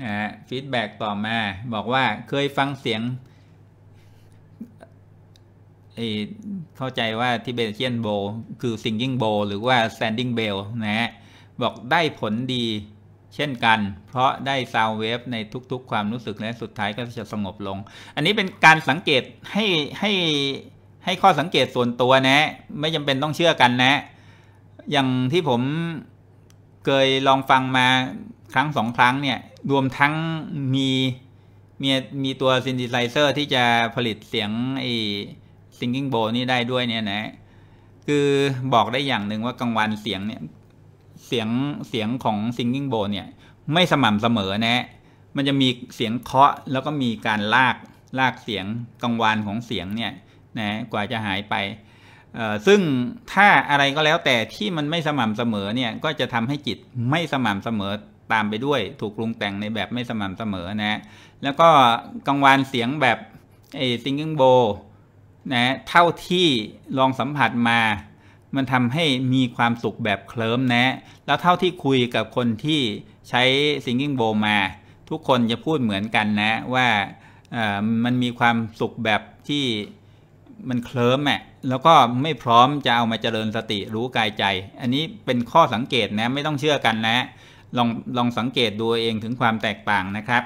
นะฮะฟีดแบ็ต่อมา บอกว่าเคยฟังเสียง เข้าใจว่าที่เบเชียนโบคือซิงกิ้งโบหรือว่าแซนดิ้งเบลนะฮะบอกได้ผลดีเช่นกัน เพราะได้ซาวเวฟในทุกๆความรู้สึกและสุดท้ายก็จะสงบลง อันนี้เป็นการสังเกตให้ ให้ให้ข้อสังเกตส่วนตัวนะ ไม่จำเป็นต้องเชื่อกันนะ อย่างที่ผมเคยลองฟังมาครั้งสองครั้งเนี่ยรวมทั้งมีมีมีตัวซินดิไซเซอร์ที่จะผลิตเสียงไอ้ซิงกิ้งโบนี่ได้ด้วยเนี่ยนะคือบอกได้อย่างหนึ่งว่ากลางวันเสียงเนี่ยเสียงเสียงของซิงกิ้งโบเนี่ยไม่สม่ำเสมอนะมันจะมีเสียงเคาะแล้วก็มีการลากลากเสียงกลางวันของเสียงเนี่ยนะกว่าจะหายไปซึ่งถ้าอะไรก็แล้วแต่ที่มันไม่สม่ำเสมอเนี่ยก็จะทำให้จิตไม่สม่ำเสมอตามไปด้วยถูกปรุงแต่งในแบบไม่สม่ำเสมอนะ แล้วก็กังวานเสียงแบบไอ้ซิงเกิลโบนะเท่าที่ลองสัมผัสมา มันทำให้มีความสุขแบบเคลิ้มนะ แล้วเท่าที่คุยกับคนที่ใช้ซิงเกิลโบมา ทุกคนจะพูดเหมือนกันนะ ว่ามันมีความสุขแบบที่มันเคลิ้มแหะแล้วก็ไม่พร้อมจะเอามาเจริญสติรู้กายใจ อันนี้เป็นข้อสังเกตนะ ไม่ต้องเชื่อกันนะ ลองลองสังเกตดูเองถึงความแตกต่างนะครับ